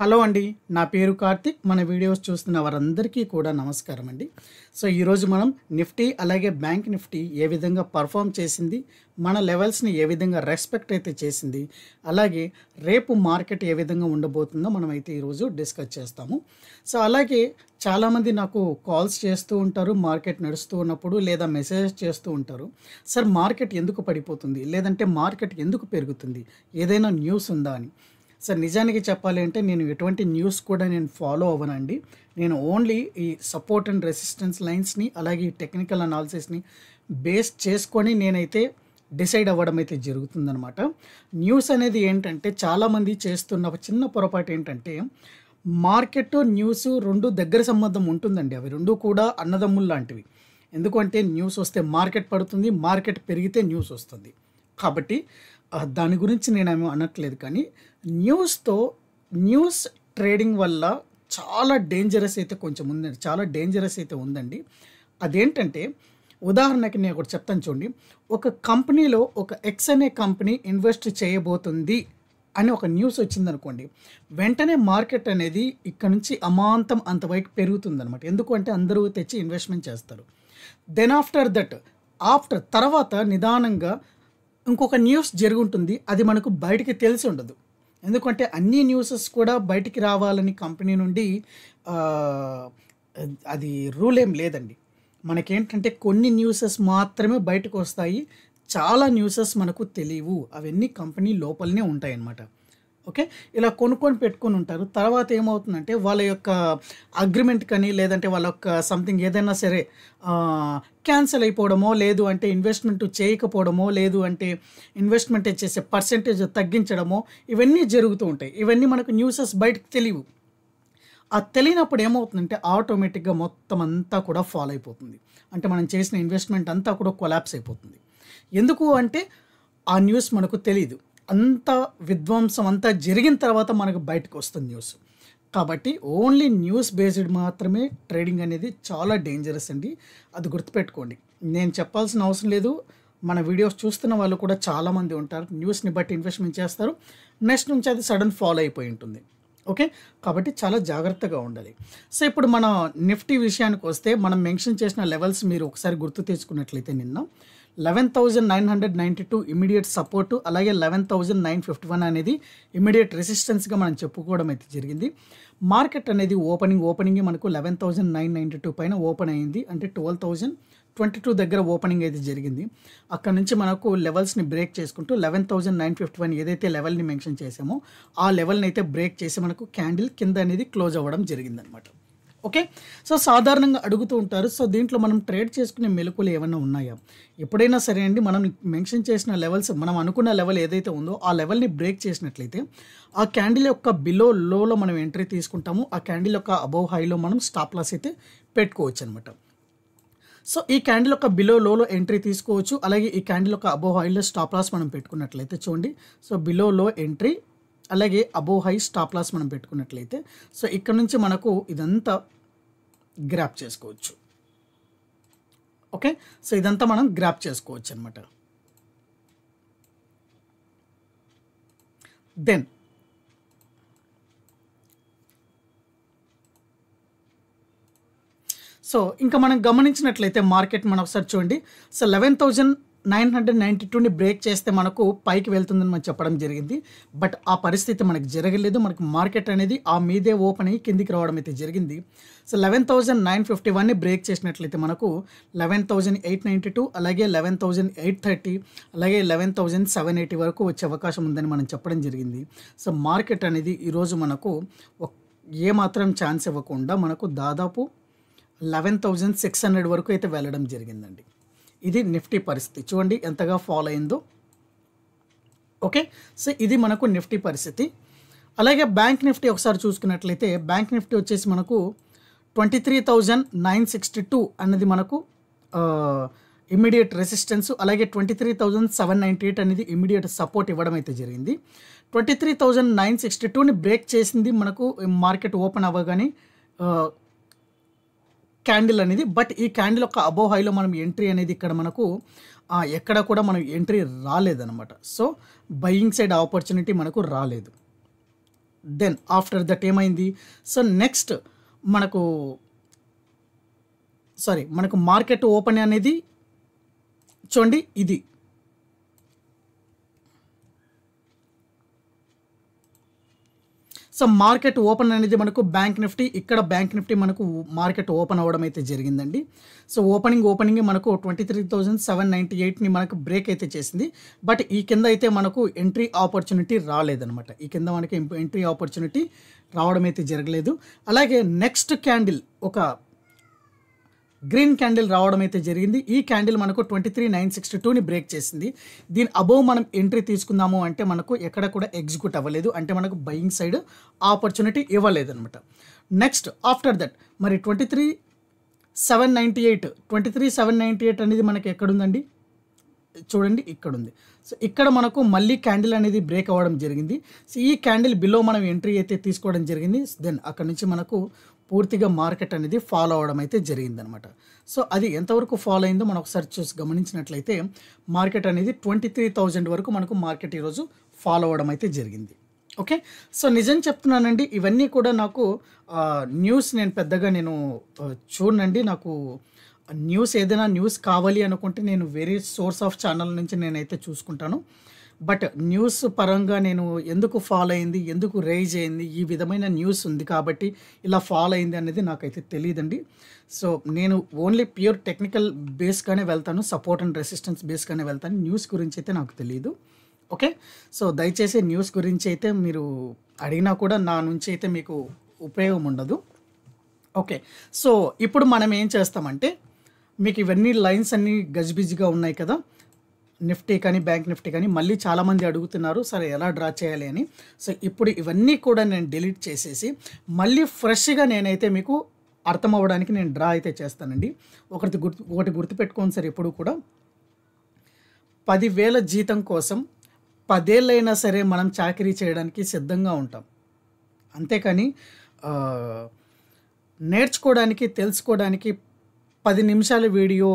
Hello అండి నా పేరు కార్తిక్ మన వీడియోస్ చూస్తున్న వారందరికీ కూడా నమస్కారం అండి సో ఈరోజు మనం నిఫ్టీ అలాగే బ్యాంక్ నిఫ్టీ ఏ విధంగా పర్ఫామ్ చేసింది మన లెవెల్స్ని ఏ విధంగా రెస్పెక్ట్ అయితే చేసింది అలాగే రేపు మార్కెట్ ఏ విధంగా ఉండబోతుందో మనం అయితే ఈరోజు డిస్కస్ చేస్తాము సో అలాగే చాలామంది నాకు కాల్స్ చేస్తూ ఉంటారు మార్కెట్ నడుస్తూ ఉన్నప్పుడు లేదా మెసేజ్ చేస్తూ ఉంటారు సార్ మార్కెట్ ఎందుకు పడిపోతుంది లేదంటే మార్కెట్ ఎందుకు పెరుగుతుంది ఏదైనా న్యూస్ ఉందా అని సార్ నిజానికి చెప్పాలి అంటే నేను ఎటువంటి న్యూస్ కూడా నేను ఫాలో అవ్వనండి నేను ఓన్లీ ఈ సపోర్ట్ అండ్ రెసిస్టెన్స్ లైన్స్ని అలాగే ఈ టెక్నికల్ అనాలిసిస్ని బేస్ చేసుకొని నేనైతే డిసైడ్ అవ్వడం అయితే జరుగుతుందనమాట న్యూస్ అనేది ఏంటంటే చాలామంది చేస్తున్న ఒక చిన్న పొరపాటు ఏంటంటే మార్కెట్ న్యూస్ రెండు దగ్గర సంబంధం ఉంటుందండి అవి రెండు కూడా అన్నదమ్ములు లాంటివి ఎందుకంటే న్యూస్ వస్తే మార్కెట్ పడుతుంది మార్కెట్ పెరిగితే న్యూస్ వస్తుంది కాబట్టి దాని గురించి నేనేమో అనట్లేదు కానీ న్యూస్తో న్యూస్ ట్రేడింగ్ వల్ల చాలా డేంజరస్ అయితే కొంచెం ఉందండి చాలా డేంజరస్ అయితే ఉందండి అదేంటంటే ఉదాహరణకి నేను ఒకటి చెప్తాను చూడండి ఒక కంపెనీలో ఒక ఎక్స్ అనే కంపెనీ ఇన్వెస్ట్ చేయబోతుంది అని ఒక న్యూస్ వచ్చిందనుకోండి వెంటనే మార్కెట్ అనేది ఇక్కడ నుంచి అమాంతం అంతవరకు పెరుగుతుందనమాట ఎందుకంటే అందరూ తెచ్చి ఇన్వెస్ట్మెంట్ చేస్తారు దెన్ ఆఫ్టర్ దట్ ఆఫ్టర్ తర్వాత నిదానంగా ఇంకొక న్యూస్ జరుగుంటుంది అది మనకు బయటికి తెలిసి ఉండదు ఎందుకంటే అన్ని న్యూసెస్ కూడా బయటికి రావాలని కంపెనీ నుండి అది రూల్ ఏం లేదండి మనకేంటంటే కొన్ని న్యూసెస్ మాత్రమే బయటకు వస్తాయి చాలా న్యూసెస్ మనకు తెలియవు అవన్నీ కంపెనీ లోపలనే ఉంటాయన్నమాట ఓకే ఇలా కొనుక్కొని పెట్టుకొని ఉంటారు తర్వాత ఏమవుతుందంటే వాళ్ళ యొక్క అగ్రిమెంట్ కానీ లేదంటే వాళ్ళ యొక్క సంథింగ్ ఏదైనా సరే క్యాన్సిల్ అయిపోవడమో లేదు అంటే ఇన్వెస్ట్మెంట్ చేయకపోవడమో లేదు అంటే ఇన్వెస్ట్మెంట్ చేసే పర్సంటేజ్ తగ్గించడమో ఇవన్నీ జరుగుతూ ఉంటాయి ఇవన్నీ మనకు న్యూసెస్ బయటకు తెలియవు ఆ తెలియనప్పుడు ఏమవుతుందంటే ఆటోమేటిక్గా మొత్తం అంతా కూడా ఫాలో అయిపోతుంది అంటే మనం చేసిన ఇన్వెస్ట్మెంట్ అంతా కూడా కొలాప్స్ అయిపోతుంది ఎందుకు అంటే ఆ న్యూస్ మనకు తెలియదు అంత విధ్వంసం అంతా జరిగిన తర్వాత మనకు బయటకు వస్తుంది న్యూస్ కాబట్టి ఓన్లీ న్యూస్ బేస్డ్ మాత్రమే ట్రేడింగ్ అనేది చాలా డేంజరస్ అండి అది గుర్తుపెట్టుకోండి నేను చెప్పాల్సిన అవసరం లేదు మన వీడియోస్ చూస్తున్న వాళ్ళు కూడా చాలామంది ఉంటారు న్యూస్ని బట్టి ఇన్వెస్ట్మెంట్ చేస్తారు నెక్స్ట్ నుంచి అది సడన్ ఫాలో అయిపోయి ఉంటుంది ఓకే కాబట్టి చాలా జాగ్రత్తగా ఉండాలి సో ఇప్పుడు మన నిఫ్టీ విషయానికి వస్తే మనం మెన్షన్ చేసిన లెవెల్స్ మీరు ఒకసారి గుర్తు తెచ్చుకున్నట్లయితే నిన్న eleven thousand nine hundred ninety two immediate support అలాగే eleven thousand nine fifty one అనేది ఇమీడియట్ రెసిస్టెన్స్గా మనం చెప్పుకోవడం అయితే జరిగింది మార్కెట్ అనేది ఓపెనింగ్ ఓపెనింగ్ మనకు eleven thousand nine ninety two పైన ఓపెన్ అయింది అంటే ట్వెల్వ్ థౌజండ్ ట్వంటీ టూ దగ్గర ఓపెనింగ్ అయితే జరిగింది అక్కడ నుంచి మనకు లెవెల్స్ని బ్రేక్ చేసుకుంటూ eleven thousand nine fifty one ఏదైతే లెవెల్ని మెన్షన్ చేసామో ఆ లెవెల్ని అయితే బ్రేక్ చేసి మనకు క్యాండిల్ కింద అనేది క్లోజ్ అవ్వడం జరిగిందనమాట ఓకే సో సాధారణంగా అడుగుతూ ఉంటారు సో దీంట్లో మనం ట్రేడ్ చేసుకునే మెలకులు ఏమైనా ఉన్నాయా ఎప్పుడైనా సరే అండి మనం మెన్షన్ చేసిన లెవెల్స్ మనం అనుకున్న లెవెల్ ఏదైతే ఉందో ఆ లెవెల్ని బ్రేక్ చేసినట్లయితే ఆ క్యాండిల్ యొక్క బిలో లోలో మనం ఎంట్రీ తీసుకుంటాము ఆ క్యాండిల్ యొక్క అబోవ్ హైలో మనం స్టాప్ లాస్ అయితే పెట్టుకోవచ్చు అనమాట సో ఈ క్యాండిల్ ఒక బిలో లోలో ఎంట్రీ తీసుకోవచ్చు అలాగే ఈ క్యాండిల్ ఒక అబో హైలో స్టాప్ లాస్ మనం పెట్టుకున్నట్లయితే చూడండి సో బిలో లో ఎంట్రీ అలాగే అబో హై స్టాప్ లాస్ మనం పెట్టుకున్నట్లయితే సో ఇక్కడ నుంచి మనకు ఇదంతా గ్రాప్ చేసుకోవచ్చు ఓకే సో ఇదంతా మనం గ్రాప్ చేసుకోవచ్చు అనమాట దెన్ సో ఇంకా మనం గమనించినట్లయితే మార్కెట్ మనం ఒకసారి చూడండి so eleven thousand nine hundred ninety టూని బ్రేక్ చేస్తే మనకు పైకి వెళ్తుందని మనం చెప్పడం జరిగింది బట్ ఆ పరిస్థితి మనకు జరగలేదు మనకు మార్కెట్ అనేది ఆ మీదే ఓపెన్ అయ్యి కిందికి రావడం అయితే జరిగింది so eleven thousand nine fifty వన్ని బ్రేక్ చేసినట్లయితే మనకు eleven thousand eight ninety two అలాగే లెవెన్ థౌజండ్ ఎయిట్ థర్టీ అలాగే లెవెన్ థౌజండ్ సెవెన్ ఎయిటీ వరకు వచ్చే అవకాశం ఉందని మనం చెప్పడం జరిగింది సో మార్కెట్ అనేది ఈరోజు మనకు ఏమాత్రం ఛాన్స్ ఇవ్వకుండా మనకు దాదాపు లెవెన్ థౌజండ్ సిక్స్ హండ్రెడ్ వరకు అయితే వెళ్ళడం జరిగిందండి ఇది నిఫ్టీ పరిస్థితి చూడండి ఎంతగా ఫాలో అయిందో ఓకే సో ఇది మనకు నిఫ్టీ పరిస్థితి అలాగే బ్యాంక్ నిఫ్టీ ఒకసారి చూసుకున్నట్లయితే బ్యాంక్ నిఫ్టీ వచ్చేసి మనకు twenty three thousand nine sixty two అన్నది మనకు ఇమ్మీడియట్ రెసిస్టెన్స్ అలాగే ట్వంటీ త్రీ సెవెన్ ఎయిట్ అనేది ఇమ్మీడియట్ సపోర్ట్ ఇవ్వడం అయితే జరిగింది ట్వంటీ త్రీ నైన్ సిక్స్టీ టూని బ్రేక్ చేసింది మనకు మార్కెట్ ఓపెన్ అవ్వగానే క్యాండిల్ అనేది బట్ ఈ క్యాండిల్ యొక్క అబో హైలో మనం ఎంట్రీ అనేది ఇక్కడ మనకు ఎక్కడ కూడా మనం ఎంట్రీ రాలేదనమాట సో బయింగ్ సైడ్ ఆపర్చునిటీ మనకు రాలేదు దెన్ ఆఫ్టర్ దట్ ఏమైంది సో నెక్స్ట్ మనకు సారీ మనకు మార్కెట్ ఓపెన్ అనేది చూడండి ఇది సో మార్కెట్ ఓపెన్ అనేది మనకు బ్యాంక్ నిఫ్టీ ఇక్కడ బ్యాంక్ నిఫ్టీ మనకు మార్కెట్ ఓపెన్ అవ్వడం అయితే జరిగిందండి సో ఓపెనింగ్ ఓపెనింగ్ మనకు twenty three thousand seven ninety ఎయిట్ని మనకు బ్రేక్ అయితే చేసింది బట్ ఈ కింద అయితే మనకు ఎంట్రీ ఆపర్చునిటీ రాలేదనమాట ఈ కింద మనకి ఎంట్రీ ఆపర్చునిటీ రావడం అయితే జరగలేదు అలాగే నెక్స్ట్ క్యాండిల్ ఒక గ్రీన్ క్యాండిల్ రావడం అయితే జరిగింది ఈ క్యాండిల్ మనకు ట్వంటీ త్రీ నైన్ సిక్స్టీ టూని బ్రేక్ చేసింది దీని అబోవ్ మనం ఎంట్రీ తీసుకుందాము అంటే మనకు ఎక్కడ కూడా ఎగ్జిక్యూట్ అవ్వలేదు అంటే మనకు బయింగ్ సైడ్ ఆపర్చునిటీ ఇవ్వలేదు అనమాట నెక్స్ట్ ఆఫ్టర్ దట్ మరి twenty three seven ninety eight twenty three seven ninety eight అనేది మనకి ఎక్కడుందండి చూడండి ఇక్కడ ఉంది సో ఇక్కడ మనకు మళ్ళీ క్యాండిల్ అనేది బ్రేక్ అవ్వడం జరిగింది సో ఈ క్యాండిల్ బిలో మనం ఎంట్రీ అయితే తీసుకోవడం జరిగింది దెన్ అక్కడ నుంచి మనకు పూర్తిగా మార్కెట్ అనేది ఫాలో అవడం అయితే జరిగిందనమాట సో అది ఎంతవరకు ఫాలో అయిందో మనం ఒకసారి చూసి గమనించినట్లయితే మార్కెట్ అనేది ట్వంటీ త్రీ థౌజండ్ వరకు మనకు మార్కెట్ ఈరోజు ఫాలో అవడం అయితే జరిగింది ఓకే సో నిజం చెప్తున్నానండి ఇవన్నీ కూడా నాకు న్యూస్ నేను పెద్దగా నేను చూడనండి నాకు న్యూస్ ఏదైనా న్యూస్ కావాలి అనుకుంటే నేను వేరే సోర్స్ ఆఫ్ ఛానల్ నుంచి నేనైతే చూసుకుంటాను బట్ న్యూస్ పరంగా నేను ఎందుకు ఫాలో అయింది ఎందుకు రేజ్ అయింది ఈ విధమైన న్యూస్ ఉంది కాబట్టి ఇలా ఫాలో అయింది అనేది నాకైతే తెలియదండి సో నేను ఓన్లీ ప్యూర్ టెక్నికల్ బేస్గానే వెళ్తాను సపోర్ట్ అండ్ రెసిస్టెన్స్ బేస్గానే వెళ్తాను న్యూస్ గురించి అయితే నాకు తెలియదు ఓకే సో దయచేసి న్యూస్ గురించి అయితే మీరు అడిగినా కూడా నా నుంచి అయితే మీకు ఉపయోగం ఉండదు ఓకే సో ఇప్పుడు మనం ఏం చేస్తామంటే మీకు ఇవన్నీ లైన్స్ అన్నీ గజిబిజిగా ఉన్నాయి కదా నిఫ్టీ కానీ బ్యాంక్ నిఫ్టీ కానీ మళ్ళీ చాలామంది అడుగుతున్నారు సరే ఎలా డ్రా చేయాలి అని సో ఇప్పుడు ఇవన్నీ కూడా నేను డిలీట్ చేసేసి మళ్ళీ ఫ్రెష్గా నేనైతే మీకు అర్థం అవ్వడానికి నేను డ్రా అయితే చేస్తానండి ఒకటి గుర్తు ఒకటి గుర్తుపెట్టుకోండి సార్ ఎప్పుడు కూడా పదివేల జీతం కోసం పదేళ్ళైనా సరే మనం చాకరీ చేయడానికి సిద్ధంగా ఉంటాం అంతేకాని నేర్చుకోవడానికి తెలుసుకోవడానికి పది నిమిషాల వీడియో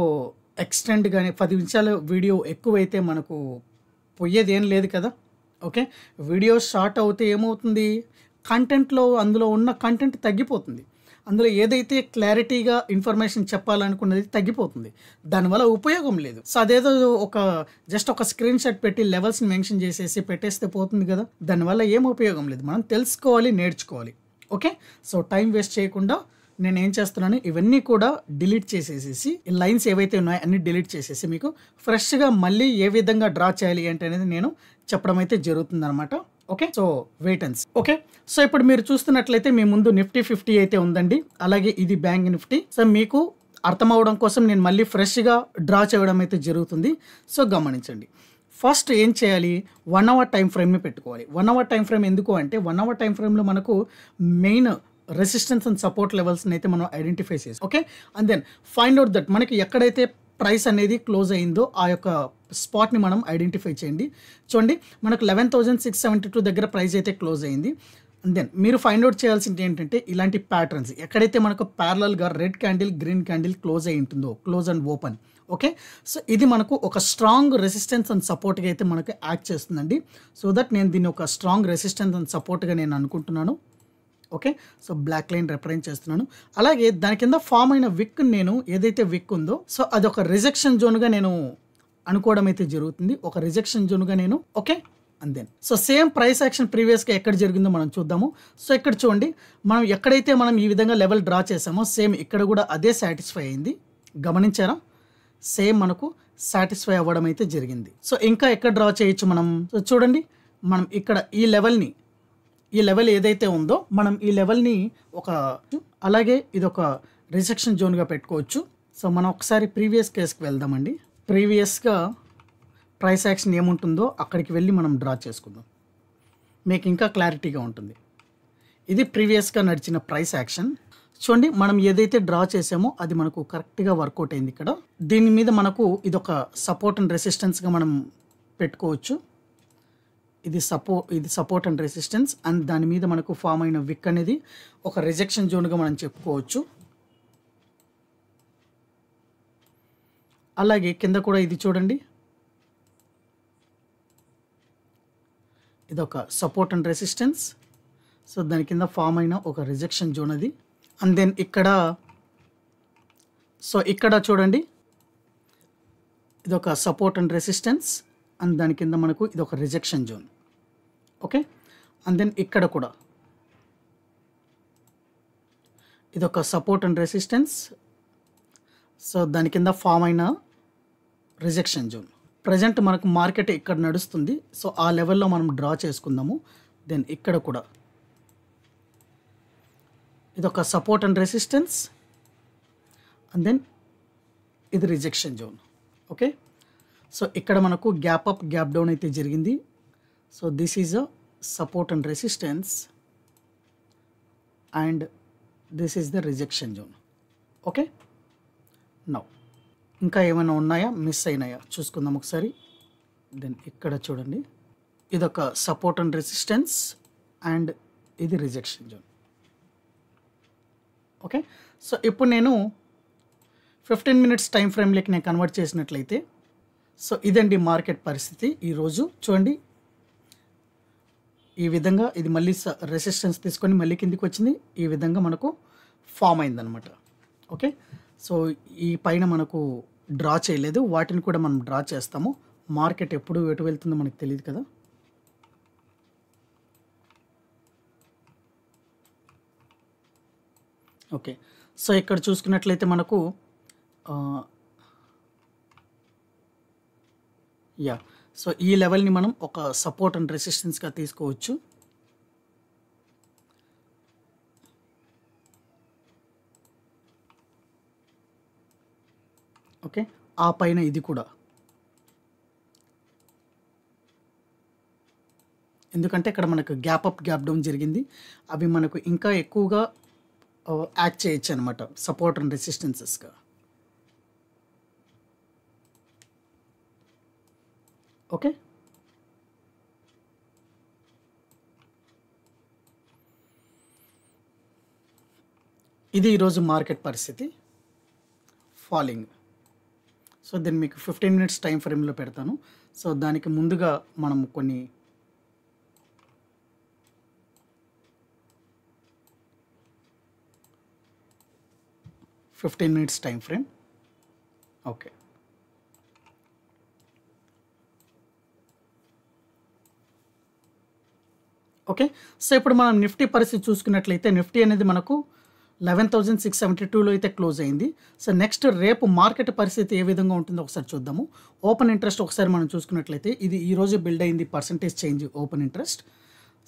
ఎక్స్టెండ్ కానీ పది నిమిషాలు వీడియో ఎక్కువైతే మనకు పోయేది ఏం లేదు కదా ఓకే వీడియో షార్ట్ అవుతే ఏమవుతుంది కంటెంట్లో అందులో ఉన్న కంటెంట్ తగ్గిపోతుంది అందులో ఏదైతే క్లారిటీగా ఇన్ఫర్మేషన్ చెప్పాలనుకున్నది తగ్గిపోతుంది దానివల్ల ఉపయోగం లేదు సో అదేదో ఒక జస్ట్ ఒక స్క్రీన్ షాట్ పెట్టి లెవెల్స్ని మెన్షన్ చేసేసి పెట్టేస్తే పోతుంది కదా దానివల్ల ఏం ఉపయోగం లేదు మనం తెలుసుకోవాలి నేర్చుకోవాలి ఓకే సో టైం వేస్ట్ చేయకుండా నేను ఏం చేస్తున్నాను ఇవన్నీ కూడా డిలీట్ చేసేసేసి లైన్స్ ఏవైతే ఉన్నాయో అన్ని డిలీట్ చేసేసి మీకు ఫ్రెష్గా మళ్ళీ ఏ విధంగా డ్రా చేయాలి అంటే అనేది నేను చెప్పడం అయితే జరుగుతుందనమాట ఓకే సో వెయిటెన్స్ ఓకే సో ఇప్పుడు మీరు చూస్తున్నట్లయితే మీ ముందు నిఫ్టీ ఫిఫ్టీ అయితే ఉందండి అలాగే ఇది బ్యాంక్ నిఫ్టీ సో మీకు అర్థం అవడం కోసం నేను మళ్ళీ ఫ్రెష్గా డ్రా చేయడం అయితే జరుగుతుంది సో గమనించండి ఫస్ట్ ఏం చేయాలి వన్ అవర్ టైం ఫ్రేమ్ని పెట్టుకోవాలి వన్ అవర్ టైం ఫ్రేమ్ ఎందుకు అంటే వన్ అవర్ టైం ఫ్రేమ్లో మనకు మెయిన్ రెసిస్టెన్స్ అండ్ సపోర్ట్ లెవెల్స్ని అయితే మనం ఐడెంటిఫై చేసి okay and then find out that మనకి ఎక్కడైతే ప్రైస్ అనేది క్లోజ్ అయిందో ఆ యొక్క స్పాట్ని మనం ఐడెంటిఫై చేయండి చూడండి మనకు eleven thousand six seventy two దగ్గర ప్రైస్ అయితే క్లోజ్ అయింది దెన్ మీరు ఫైండ్ అవుట్ చేయాల్సింది ఏంటంటే ఇలాంటి ప్యాటర్న్స్ ఎక్కడైతే మనకు ప్యారలల్గా red candle green candle close అయి ఉంటుందో close and open okay so ఇది మనకు ఒక స్ట్రాంగ్ రెసిస్టెన్స్ అండ్ సపోర్ట్గా అయితే మనకు యాక్ట్ చేస్తుందండి సో దట్ నేను దీన్ని ఒక స్ట్రాంగ్ రెసిస్టెన్స్ అండ్ సపోర్ట్గా నేను అనుకుంటున్నాను okay so black line represent చేస్తున్నాను అలాగే దాని కింద ఫామ్ అయిన విక్ నేను ఏదైతే విక్ ఉందో సో అది ఒక రిజెక్షన్ జోన్గా నేను అనుకోవడం అయితే జరుగుతుంది ఒక రిజెక్షన్ జోన్గా నేను okay and then so same price action ప్రీవియస్గా ఎక్కడ జరిగిందో మనం చూద్దాము సో ఇక్కడ చూడండి మనం ఎక్కడైతే మనం ఈ విధంగా లెవెల్ డ్రా చేసామో సేమ్ ఇక్కడ కూడా అదే సాటిస్ఫై అయింది గమనించారా సేమ్ మనకు సాటిస్ఫై అవ్వడం అయితే జరిగింది సో ఇంకా ఎక్కడ డ్రా చేయొచ్చు మనం సో చూడండి మనం ఇక్కడ ఈ లెవెల్ని ఈ లెవెల్ ఏదైతే ఉందో మనం ఈ లెవెల్ని ఒక అలాగే ఇది ఒక రిసెప్షన్ జోన్గా పెట్టుకోవచ్చు సో మనం ఒకసారి ప్రీవియస్ కేస్కి వెళ్దామండి ప్రీవియస్గా ప్రైస్ యాక్షన్ ఏముంటుందో అక్కడికి వెళ్ళి మనం డ్రా చేసుకుందాం మీకు ఇంకా క్లారిటీగా ఉంటుంది ఇది ప్రీవియస్గా నడిచిన ప్రైస్ యాక్షన్ చూడండి మనం ఏదైతే డ్రా చేసామో అది మనకు కరెక్ట్గా వర్కౌట్ అయింది ఇక్కడ దీని మీద మనకు ఇదొక సపోర్ట్ అండ్ రెసిస్టెన్స్గా మనం పెట్టుకోవచ్చు ఇది సపో ఇది సపోర్ట్ అండ్ రెసిస్టెన్స్ అండ్ దాని మీద మనకు ఫామ్ అయిన విక్ అనేది ఒక రిజెక్షన్ జోన్గా మనం చెప్పుకోవచ్చు అలాగే కింద కూడా ఇది చూడండి ఇది ఒక సపోర్ట్ అండ్ రెసిస్టెన్స్ సో దాని కింద ఫామ్ అయిన ఒక రిజెక్షన్ జోన్ అది అండ్ దెన్ ఇక్కడ సో ఇక్కడ చూడండి ఇది ఒక సపోర్ట్ అండ్ రెసిస్టెన్స్ అండ్ దాని కింద మనకు ఇది ఒక rejection zone okay and then ఇక్కడ కూడా ఇది ఒక సపోర్ట్ అండ్ రెసిస్టెన్స్ సో దాని కింద ఫామ్ అయిన రిజెక్షన్ జోన్ ప్రజెంట్ మనకు మార్కెట్ ఇక్కడ నడుస్తుంది సో ఆ లెవెల్లో మనం డ్రా చేసుకుందాము దెన్ ఇక్కడ కూడా ఇది ఒక support and resistance and then ఇది రిజెక్షన్ జోన్ ఓకే సో ఇక్కడ మనకు గ్యాప్ అప్ గ్యాప్ డౌన్ అయితే జరిగింది so this is a support and resistance and this is the rejection zone okay now ఇంకా ఏమైనా ఉన్నాయా మిస్ అయినాయా చూసుకుందాం ఒకసారి దెన్ ఇక్కడ చూడండి ఇదొక సపోర్ట్ అండ్ రెసిస్టెన్స్ అండ్ ఇది రిజెక్షన్ జోన్ ఓకే సో ఇప్పుడు నేను ఫిఫ్టీన్ మినిట్స్ టైం ఫ్రేమ్లోకి నేను కన్వర్ట్ చేసినట్లయితే సో ఇదండి మార్కెట్ పరిస్థితి ఈరోజు చూడండి ఈ విధంగా ఇది మళ్ళీ రెసిస్టెన్స్ తీసుకొని మళ్ళీ కిందికి వచ్చింది ఈ విధంగా మనకు ఫామ్ అయిందనమాట ఓకే సో ఈ పైన మనకు డ్రా చేయలేదు వాటిని కూడా మనం డ్రా చేస్తాము మార్కెట్ ఎప్పుడు ఎటు వెళ్తుందో మనకు తెలియదు కదా ఓకే సో ఇక్కడ చూసుకున్నట్లయితే మనకు యా సో ఈ లెవెల్ని మనం ఒక సపోర్ట్ అండ్ రెసిస్టెన్స్గా తీసుకోవచ్చు ఓకే ఆ పైన ఇది కూడా ఎందుకంటే ఇక్కడ మనకు గ్యాప్ అప్ గ్యాప్ డౌన్ జరిగింది అవి మనకు ఇంకా ఎక్కువగా యాక్ట్ uh, చేయొచ్చు అనమాట సపోర్ట్ అండ్ రెసిస్టెన్సెస్గా ఓకే ఇది ఈరోజు మార్కెట్ పరిస్థితి ఫాలింగ్ సో దీన్ని మీకు ఫిఫ్టీన్ మినిట్స్ టైం ఫ్రేమ్లో పెడతాను సో దానికి ముందుగా మనం కొన్ని fifteen minutes time frame okay okay so ఇప్పుడు మనం నిఫ్టీ పరిస్థితి చూసుకున్నట్లయితే నిఫ్టీ అనేది మనకు లెవెన్ థౌజండ్ సిక్స్ సెవెంటీ టూలో అయితే క్లోజ్ అయింది సో నెక్స్ట్ రేపు మార్కెట్ పరిస్థితి ఏ విధంగా ఉంటుందో ఒకసారి చూద్దాము ఓపెన్ ఇంట్రెస్ట్ ఒకసారి మనం చూసుకున్నట్లయితే ఇది ఈరోజు బిల్డ్ అయింది percentage change open interest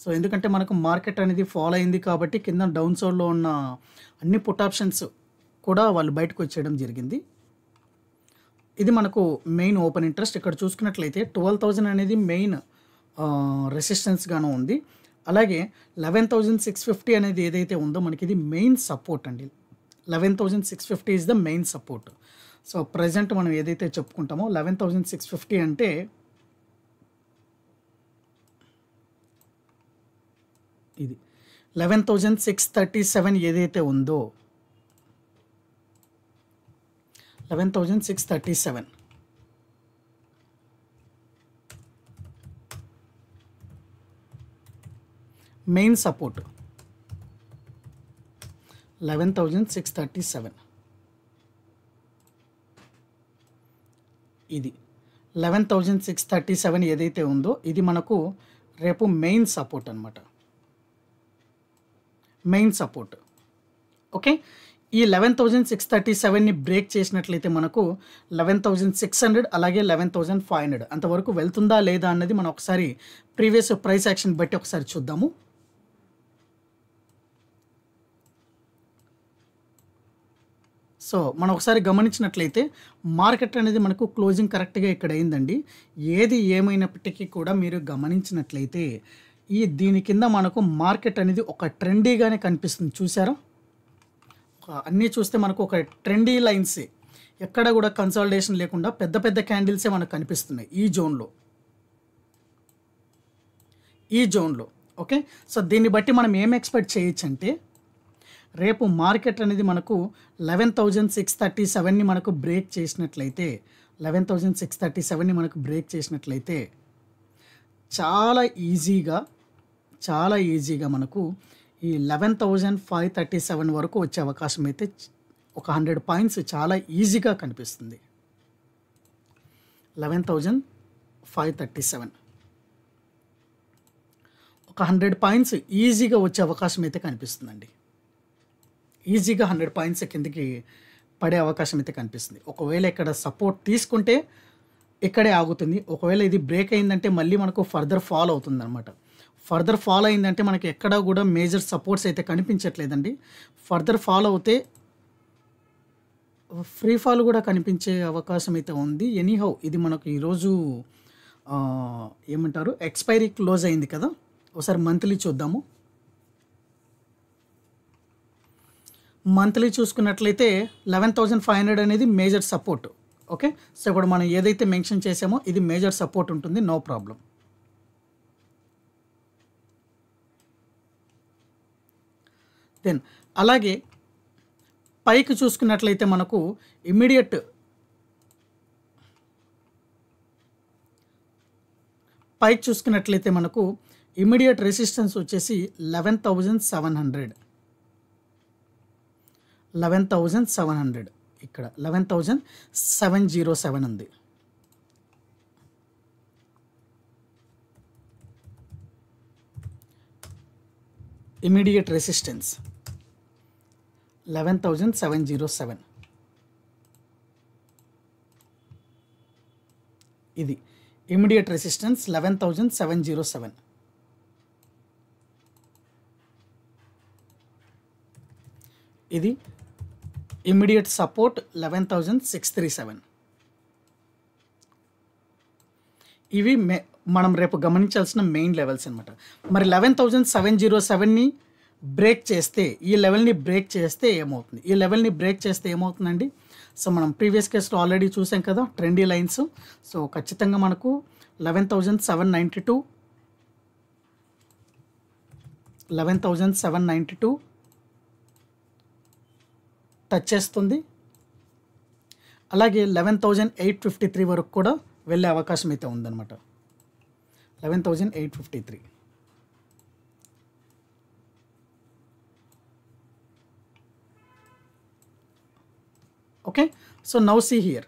so ఎందుకంటే మనకు మార్కెట్ అనేది ఫాలో అయింది కాబట్టి కింద డౌన్ సోడ్లో ఉన్న అన్ని పుట్ ఆప్షన్స్ కూడా వాళ్ళు బయటకు వచ్చేయడం జరిగింది ఇది మనకు మెయిన్ ఓపెన్ ఇంట్రెస్ట్ ఇక్కడ చూసుకున్నట్లయితే ట్వెల్వ్ థౌజండ్ అనేది మెయిన్ రెసిస్టెన్స్గాను ఉంది అలాగే లెవెన్ థౌజండ్ సిక్స్ ఫిఫ్టీ అనేది ఏదైతే ఉందో మనకి ఇది మెయిన్ సపోర్ట్ అండి eleven thousand six fifty is the main support so present మనం ఏదైతే చెప్పుకుంటామో లెవెన్ థౌజండ్ సిక్స్ ఫిఫ్టీ అంటే ఇది eleven thousand six thirty seven ఏదైతే ఉందో eleven thousand six thirty seven main support eleven thousand six thirty seven ఇది eleven thousand six thirty seven ఏదైతే ఉందో ఇది మనకు రేపు మెయిన్ సపోర్ట్ అనమాట మెయిన్ సపోర్ట్ ఓకే ఈ లెవెన్ థౌజండ్ సిక్స్ థర్టీ సెవెన్ని బ్రేక్ చేసినట్లయితే మనకు లెవెన్ థౌజండ్ సిక్స్ హండ్రెడ్ అలాగే లెవెన్ థౌజండ్ ఫైవ్ హండ్రెడ్ అంతవరకు వెళ్తుందా లేదా అన్నది మనం ఒకసారి ప్రీవియస్ ప్రైస్ యాక్షన్ బట్టి ఒకసారి చూద్దాము సో మనం ఒకసారి గమనించినట్లయితే మార్కెట్ అనేది మనకు క్లోజింగ్ కరెక్ట్గా ఇక్కడ అయిందండి ఏది ఏమైనప్పటికీ కూడా మీరు గమనించినట్లయితే ఈ దీని కింద మనకు మార్కెట్ అనేది ఒక ట్రెండీగానే కనిపిస్తుంది చూసారా అన్నీ చూస్తే మనకు ఒక ట్రెండీ లైన్సే ఎక్కడ కూడా కన్సల్టేషన్ లేకుండా పెద్ద పెద్ద క్యాండిల్సే మనకు కనిపిస్తున్నాయి ఈ జోన్లో ఈ జోన్లో ఓకే సో దీన్ని బట్టి మనం ఏం ఎక్స్పెక్ట్ చేయొచ్చంటే రేపు మార్కెట్ అనేది మనకు లెవెన్ థౌజండ్ సిక్స్ థర్టీ సెవెన్ని మనకు బ్రేక్ చేసినట్లయితే లెవెన్ థౌజండ్ సిక్స్ థర్టీ సెవెన్ని మనకు బ్రేక్ చేసినట్లయితే చాలా ఈజీగా చాలా ఈజీగా మనకు ఈ eleven thousand five thirty seven వరకు వచ్చే అవకాశం అయితే ఒక హండ్రెడ్ పాయింట్స్ చాలా ఈజీగా కనిపిస్తుంది eleven thousand five thirty seven ఒక హండ్రెడ్ పాయింట్స్ ఈజీగా వచ్చే అవకాశం అయితే కనిపిస్తుందండి ఈజీగా హండ్రెడ్ పాయింట్స్ కిందకి పడే అవకాశం అయితే కనిపిస్తుంది ఒకవేళ ఇక్కడ సపోర్ట్ తీసుకుంటే ఇక్కడే ఆగుతుంది ఒకవేళ ఇది బ్రేక్ అయిందంటే మళ్ళీ మనకు ఫర్దర్ ఫాల్ అవుతుంది అనమాట ఫర్దర్ ఫాల్ అయిందంటే మనకి ఎక్కడా కూడా మేజర్ సపోర్ట్స్ అయితే కనిపించట్లేదండి ఫర్దర్ ఫాల్ అవుతే ఫ్రీ ఫాల్ కూడా కనిపించే అవకాశం అయితే ఉంది ఎనీహౌ ఇది మనకు ఈరోజు ఏమంటారు ఎక్స్పైరీ క్లోజ్ అయింది కదా ఒకసారి మంత్లీ చూద్దాము మంత్లీ చూసుకున్నట్లయితే లెవెన్ థౌజండ్ ఫైవ్ హండ్రెడ్ అనేది మేజర్ సపోర్ట్ ఓకే సో ఇప్పుడు మనం ఏదైతే మెన్షన్ చేసామో ఇది మేజర్ సపోర్ట్ ఉంటుంది నో ప్రాబ్లం దెన్ అలాగే పైకి చూసుకున్నట్లయితే మనకు ఇమ్మీడియట్ పైకి చూసుకున్నట్లయితే మనకు ఇమ్మీడియట్ రెసిస్టెన్స్ వచ్చేసి eleven thousand seven hundred eleven thousand seven hundred ఇక్కడ eleven thousand seven zero seven ఉంది immediate resistance eleven thousand seven zero seven ఇది immediate resistance eleven thousand seven zero seven ఇది immediate support eleven thousand six three seven ఇవి మే మనం రేపు గమనించాల్సిన main levels అనమాట మరి లెవెన్ థౌజండ్ సెవెన్ జీరో సెవెన్ని బ్రేక్ చేస్తే ఈ లెవెల్ని బ్రేక్ చేస్తే ఏమవుతుంది ఈ లెవెల్ని బ్రేక్ చేస్తే ఏమవుతుందండి సో మనం ప్రీవియస్ కేసులో ఆల్రెడీ చూసాం కదా ట్రెండీ లైన్స్ సో ఖచ్చితంగా మనకు eleven thousand seven ninety two eleven thousand seven ninety two touch చేస్తుంది అలాగే eleven thousand eight fifty three వరకు కూడా వెళ్ళే అవకాశం అయితే ఉందన్నమాట eleven thousand eight fifty three okay so now see here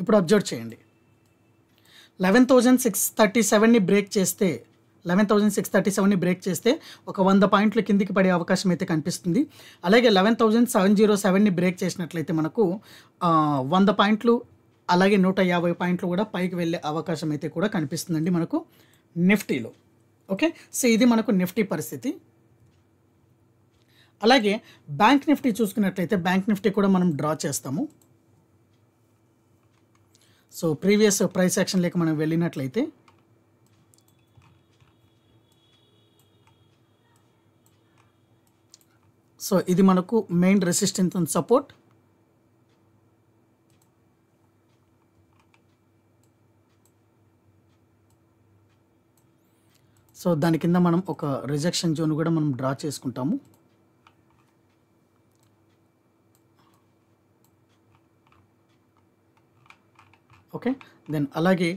ఇప్పుడు అబ్జర్వ్ చేయండి లెవెన్ థౌజండ్ సిక్స్ థర్టీ సెవెన్ని బ్రేక్ చేస్తే లెవెన్ థౌజండ్ సిక్స్ థర్టీ సెవెన్ని బ్రేక్ చేస్తే ఒక వంద పాయింట్లు కిందికి పడే అవకాశం అయితే కనిపిస్తుంది అలాగే లెవెన్ థౌజండ్ సెవెన్ జీరో సెవెన్ని బ్రేక్ చేసినట్లయితే మనకు వంద పాయింట్లు అలాగే నూట యాభై పాయింట్లు కూడా పైకి వెళ్ళే అవకాశం అయితే కూడా కనిపిస్తుందండి మనకు నిఫ్టీలో ఓకే సో ఇది మనకు నిఫ్టీ పరిస్థితి అలాగే బ్యాంక్ నిఫ్టీ చూసుకున్నట్లయితే బ్యాంక్ నిఫ్టీ కూడా మనం డ్రా చేస్తాము సో ప్రీవియస్ ప్రైస్ యాక్షన్ లేక మనం వెళ్ళినట్లయితే సో ఇది మనకు main resistance and support so దాని కింద మనం ఒక రిజెక్షన్ జోన్ కూడా మనం డ్రా చేసుకుంటాము ఓకే దెన్ అలాగే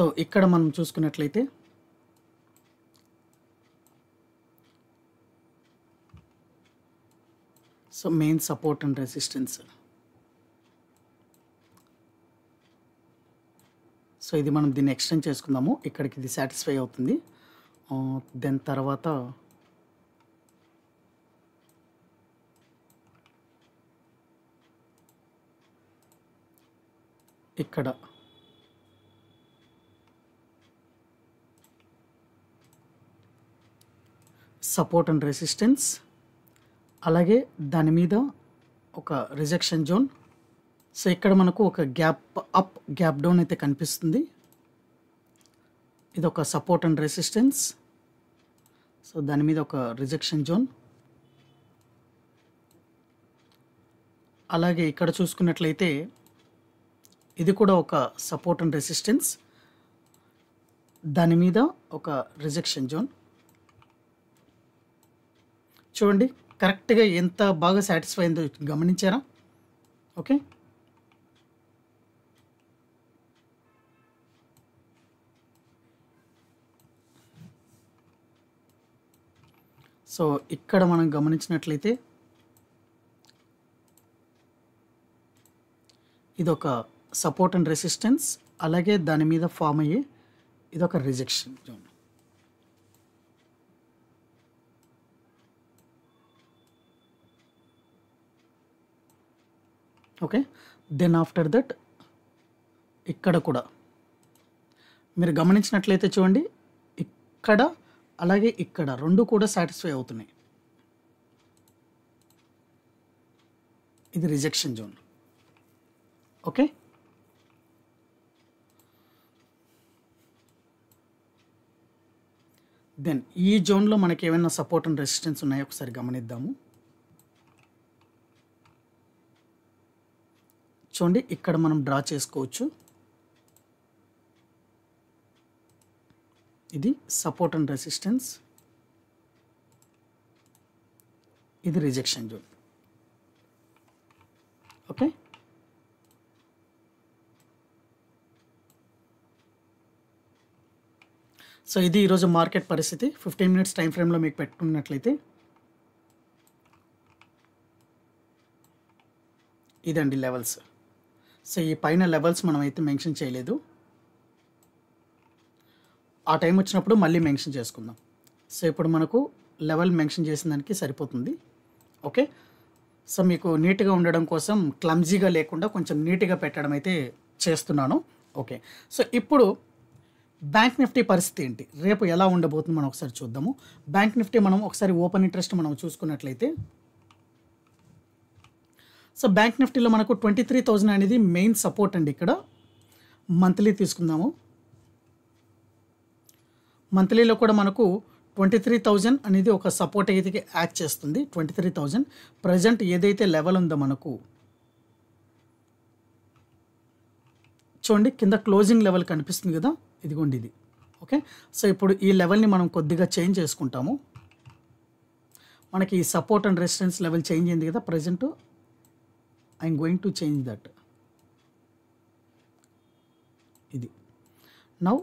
సో ఇక్కడ మనం చూసుకున్నట్లయితే so main support and resistance so ఇది మనం దీన్ని ఎక్స్టెండ్ చేసుకుందాము ఇక్కడికి ఇది సాటిస్ఫై అవుతుంది దెన్ తర్వాత ఇక్కడ సపోర్ట్ అండ్ రెసిస్టెన్స్ అలాగే దాని మీద ఒక రిజెక్షన్ జోన్ సో ఇక్కడ మనకు ఒక గ్యాప్ అప్ గ్యాప్ డౌన్ అయితే కనిపిస్తుంది ఇది ఒక సపోర్ట్ అండ్ రెసిస్టెన్స్ సో దాని మీద ఒక రిజెక్షన్ జోన్ అలాగే ఇక్కడ చూసుకున్నట్లయితే ఇది కూడా ఒక సపోర్ట్ అండ్ రెసిస్టెన్స్ దాని మీద ఒక రిజెక్షన్ జోన్ చూడండి కరెక్ట్గా ఎంత బాగా సాటిస్ఫై అయిందో గమనించారా ఓకే సో ఇక్కడ మనం గమనించినట్లయితే ఇదొక సపోర్ట్ అండ్ రెసిస్టెన్స్ అలాగే దాని మీద ఫామ్ అయ్యే ఇదొక rejection zone okay then after that ఇక్కడ కూడా మీరు గమనించినట్లయితే చూడండి ఇక్కడ అలాగే ఇక్కడ రెండు కూడా సాటిస్ఫై అవుతున్నాయి ఇది రిజెక్షన్ జోన్ ఓకే దెన్ ఈ జోన్లో మనకి ఏమైనా సపోర్ట్ అండ్ రెసిస్టెన్స్ ఉన్నాయో ఒకసారి గమనిద్దాము చూడండి ఇక్కడ మనం డ్రా చేసుకోవచ్చు ఇది సపోర్ట్ అండ్ రెసిస్టెన్స్ ఇది రిజెక్షన్ జోన్ ఓకే సో ఇది ఈరోజు మార్కెట్ పరిస్థితి ఫిఫ్టీన్ మినిట్స్ టైం ఫ్రేమ్లో మీకు పెట్టుకున్నట్లయితే ఇదండి లెవెల్స్ సో ఈ పైన లెవెల్స్ మనం అయితే మెన్షన్ చేయలేదు ఆ టైం వచ్చినప్పుడు మళ్ళీ మెన్షన్ చేసుకుందాం సో ఇప్పుడు మనకు లెవెల్ మెన్షన్ చేసిన దానికి సరిపోతుంది ఓకే సో మీకు నీట్గా ఉండడం కోసం క్లమ్జీగా లేకుండా కొంచెం నీట్గా పెట్టడం అయితే చేస్తున్నాను ఓకే సో ఇప్పుడు బ్యాంక్ నిఫ్టీ పరిస్థితి ఏంటి రేపు ఎలా ఉండబోతుంది మనం ఒకసారి చూద్దాము బ్యాంక్ నిఫ్టీ మనం ఒకసారి ఓపెన్ ఇంట్రెస్ట్ మనం చూసుకున్నట్లయితే సో బ్యాంక్ నిఫ్టీలో మనకు ట్వంటీ త్రీ థౌజండ్ అనేది మెయిన్ సపోర్ట్ అండి ఇక్కడ మంత్లీ తీసుకుందాము మంత్లీలో కూడా మనకు ట్వంటీ త్రీ థౌజండ్ అనేది ఒక సపోర్ట్ అయితే యాక్ట్ చేస్తుంది ట్వంటీ త్రీ థౌజండ్ ప్రజెంట్ ఏదైతే లెవెల్ ఉందో మనకు చూడండి కింద క్లోజింగ్ లెవెల్ కనిపిస్తుంది కదా ఇదిగోండి ఇది ఓకే సో ఇప్పుడు ఈ లెవెల్ని మనం కొద్దిగా చేంజ్ చేసుకుంటాము మనకి ఈ support and resistance level change అయింది కదా present I'm going to change that ఇది నౌ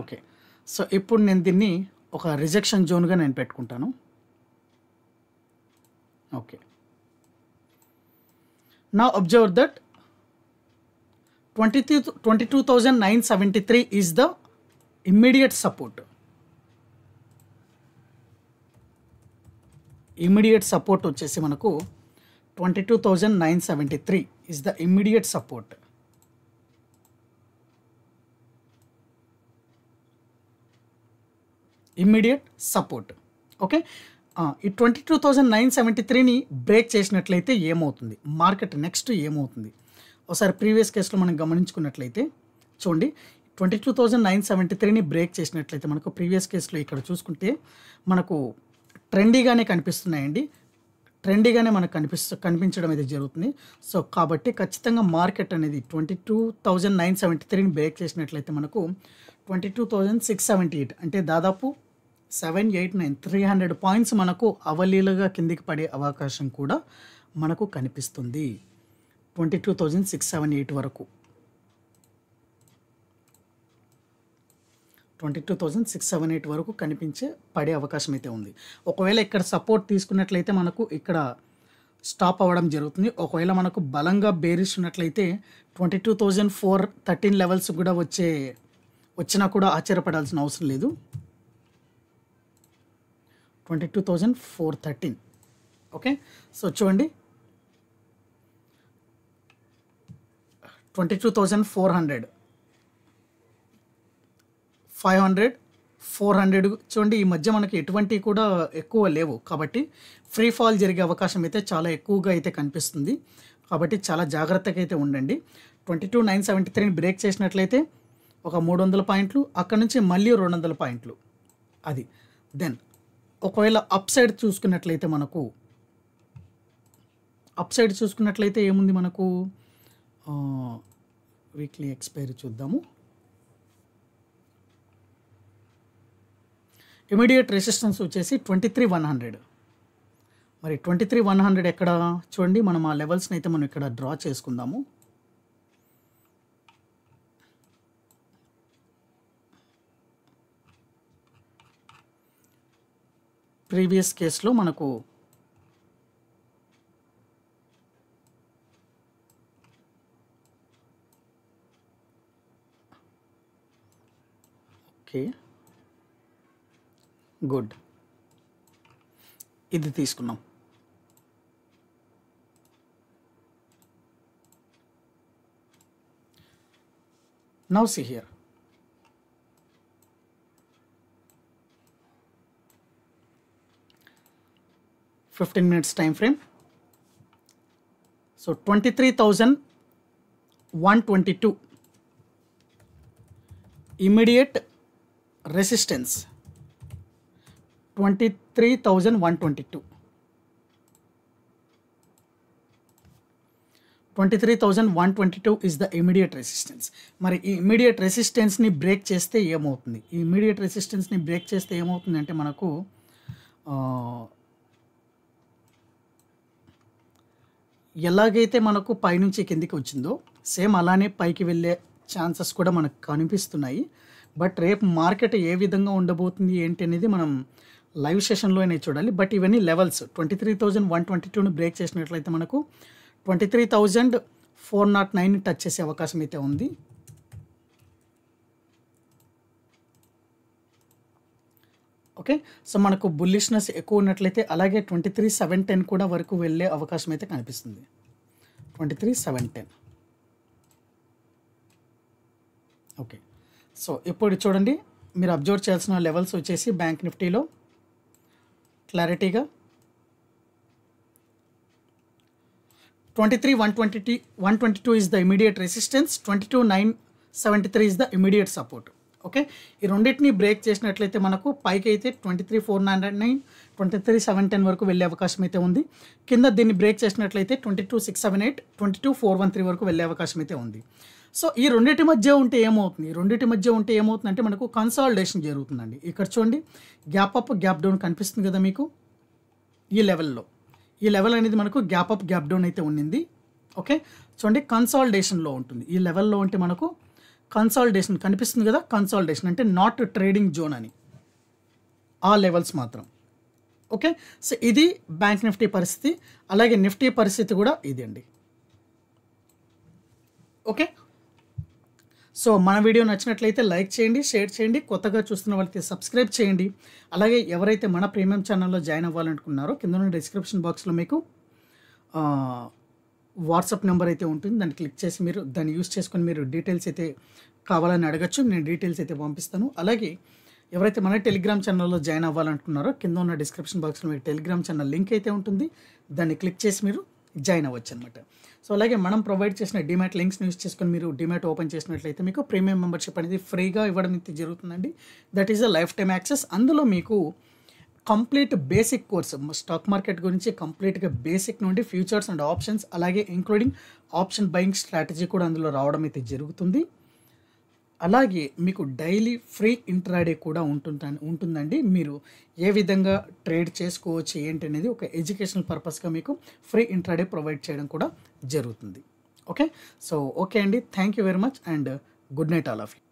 ఓకే సో ఇప్పుడు నేను దీన్ని ఒక రిజెక్షన్ జోన్గా నేను పెట్టుకుంటాను నా observe that twenty twenty two that nine seventy three immediate the immediate support immediate support వచ్చేసి మనకు twenty two thousand nine seventy three is the immediate support immediate support okay ఈ twenty two thousand nine seventy త్రీని break చేసినట్లయితే ఏమవుతుంది market next ఏమవుతుంది ఒకసారి previous కేసులో మనం గమనించుకున్నట్లయితే చూడండి twenty two thousand nine seventy త్రీని బ్రేక్ చేసినట్లయితే మనకు ప్రీవియస్ కేసులో ఇక్కడ చూసుకుంటే మనకు ట్రెండీగానే కనిపిస్తున్నాయండి ట్రెండీగానే మనకు కనిపి కనిపించడం అయితే జరుగుతుంది సో కాబట్టి ఖచ్చితంగా మార్కెట్ అనేది twenty two thousand nine seventy త్రీని బ్రేక్ చేసినట్లయితే మనకు twenty two thousand six seventy eight అంటే దాదాపు seven eight nine three hundred points మనకు అవలీలగా కిందికి పడే అవకాశం కూడా మనకు కనిపిస్తుంది twenty two thousand six seven eight వరకు twenty two thousand six seven eight వరకు కనిపించే పడే అవకాశం అయితే ఉంది ఒకవేళ ఇక్కడ సపోర్ట్ తీసుకున్నట్లయితే మనకు ఇక్కడ స్టాప్ అవ్వడం జరుగుతుంది ఒకవేళ మనకు బలంగా బేరిస్తున్నట్లయితే ఉన్నట్లయితే twenty two thousand four thirteen levels కూడా వచ్చే వచ్చినా కూడా ఆశ్చర్యపడాల్సిన అవసరం లేదు twenty two thousand four thirteen okay so చూడండి twenty two thousand four hundred five hundred four hundred చూడండి ఈ మధ్య మనకి ఎటువంటి కూడా ఎక్కువ లేవు కాబట్టి ఫ్రీ ఫాల్ జరిగే అవకాశం అయితే చాలా ఎక్కువగా అయితే కనిపిస్తుంది కాబట్టి చాలా జాగ్రత్తగా అయితే ఉండండి ట్వంటీ టూ నైన్ సెవెంటీ త్రీని బ్రేక్ చేసినట్లయితే ఒక మూడు వందల పాయింట్లు అక్కడ నుంచి మళ్ళీ రెండు వందల పాయింట్లు అది దెన్ ఒకవేళ అప్ సైడ్ చూసుకున్నట్లయితే మనకు అప్ సైడ్ చూసుకున్నట్లయితే ఏముంది మనకు వీక్లీ ఎక్స్పైరీ చూద్దాము ఇమీడియట్ రెసిస్టెన్స్ వచ్చేసి ట్వంటీ త్రీ వన్ హండ్రెడ్ మరి ట్వంటీ త్రీ వన్ హండ్రెడ్ ఎక్కడ చూడండి మనం ఆ లెవెల్స్ని అయితే మనం ఇక్కడ డ్రా చేసుకుందాము प्रीविय के मन को good now see here 15 minutes time frame. So 23,122 immediate resistance 23,122 23,122 is the immediate resistance మరి ఈ ఇమీడియట్ రెసిస్టెన్స్ని బ్రేక్ చేస్తే ఏమవుతుంది ఈ ఇమీడియట్ రెసిస్టెన్స్ని బ్రేక్ చేస్తే ఏమవుతుంది అంటే మనకు ఎలాగైతే మనకు పైనుంచి కిందికి వచ్చిందో సేమ్ అలానే పైకి వెళ్ళే ఛాన్సెస్ కూడా మనకు కనిపిస్తున్నాయి బట్ రేపు మార్కెట్ ఏ విధంగా ఉండబోతుంది ఏంటి అనేది మనం లైవ్ సెషన్లోనే చూడాలి బట్ ఇవన్నీ levels twenty three thousand one twenty టూని బ్రేక్ చేసినట్లయితే మనకు twenty three thousand four naught nine touch చేసే అవకాశం అయితే ఉంది ఓకే సో మనకు బుల్లిష్నెస్ ఎక్కువ ఉన్నట్లయితే అలాగే ట్వంటీ త్రీ సెవెన్ టెన్ కూడా వరకు వెళ్ళే అవకాశం అయితే కనిపిస్తుంది twenty three seven ten okay so ఇప్పుడు చూడండి మీరు అబ్జర్వ్ చేయాల్సిన లెవెల్స్ వచ్చేసి బ్యాంక్ నిఫ్టీలో క్లారిటీగా twenty three one twenty one twenty two is the immediate resistance twenty two nine seventy three is the immediate support okay ఈ రెండింటిని బ్రేక్ చేసినట్లయితే మనకు పైకి అయితే twenty three four nine nine twenty three seven ten వరకు వెళ్ళే అవకాశం అయితే ఉంది కింద దీన్ని బ్రేక్ చేసినట్లయితే twenty two six seven eight twenty two four one three వరకు వెళ్ళే అవకాశం అయితే ఉంది సో ఈ రెండింటి మధ్య ఉంటే ఏమవుతుంది రెండింటి మధ్య ఉంటే ఏమవుతుందంటే మనకు కన్సాలిడేషన్ జరుగుతుందండి ఇక్కడ చూడండి గ్యాప్ అప్ గ్యాప్ డౌన్ కనిపిస్తుంది కదా మీకు ఈ లెవెల్లో ఈ లెవెల్ అనేది మనకు గ్యాప్ అప్ గ్యాప్ డౌన్ అయితే ఉండింది ఓకే చూడండి కన్సాలిడేషన్లో ఉంటుంది ఈ లెవెల్లో ఉంటే మనకు కన్సాలిడేషన్ కనిపిస్తుంది కదా కన్సాలిడేషన్ అంటే నాట్ ట్రేడింగ్ జోన్ అని ఆ లెవెల్స్ మాత్రం ఓకే సో ఇది బ్యాంక్ నిఫ్టీ పరిస్థితి అలాగే నిఫ్టీ పరిస్థితి కూడా ఇది అండి ఓకే సో మన వీడియో నచ్చినట్లయితే లైక్ చేయండి షేర్ చేయండి కొత్తగా చూస్తున్న వాళ్ళకి సబ్స్క్రైబ్ చేయండి అలాగే ఎవరైతే మన ప్రీమియం ఛానల్లో జాయిన్ అవ్వాలనుకున్నారో కింద డిస్క్రిప్షన్ బాక్స్లో మీకు వాట్సాప్ నెంబర్ అయితే ఉంటుంది దాన్ని క్లిక్ చేసి మీరు దాన్ని యూస్ చేసుకొని మీరు డీటెయిల్స్ అయితే కావాలని అడగచ్చు నేను డీటెయిల్స్ అయితే పంపిస్తాను అలాగే ఎవరైతే మన టెలిగ్రామ్ ఛానల్లో జాయిన్ అవ్వాలనుకున్నారో కింద ఉన్న డిస్క్రిప్షన్ బాక్స్లో మీకు టెలిగ్రామ్ ఛానల్ లింక్ అయితే ఉంటుంది దాన్ని క్లిక్ చేసి మీరు జాయిన్ అవ్వచ్చు అనమాట సో అలాగే మనం ప్రొవైడ్ చేసిన డిమాట్ లింక్స్ని యూస్ చేసుకొని మీరు డిమాట్ ఓపెన్ చేసినట్లయితే మీకు ప్రీమియం మెంబర్షిప్ అనేది ఫ్రీగా ఇవ్వడం అయితే జరుగుతుందండి that is a life time access అందులో మీకు complete basic course stock market గురించి కంప్లీట్గా బేసిక్ నుండి ఫ్యూచర్స్ అండ్ ఆప్షన్స్ అలాగే ఇంక్లూడింగ్ ఆప్షన్ బయింగ్ స్ట్రాటజీ కూడా అందులో రావడం అయితే జరుగుతుంది అలాగే మీకు డైలీ ఫ్రీ ఇంట్రాడే కూడా ఉంటుంట ఉంటుందండి మీరు ఏ విధంగా ట్రేడ్ చేసుకోవచ్చు ఏంటి అనేది ఒక ఎడ్యుకేషనల్ పర్పస్గా మీకు ఫ్రీ ఇంట్రాడే ప్రొవైడ్ చేయడం కూడా జరుగుతుంది ఓకే సో ఓకే అండి thank you very much and good night all of you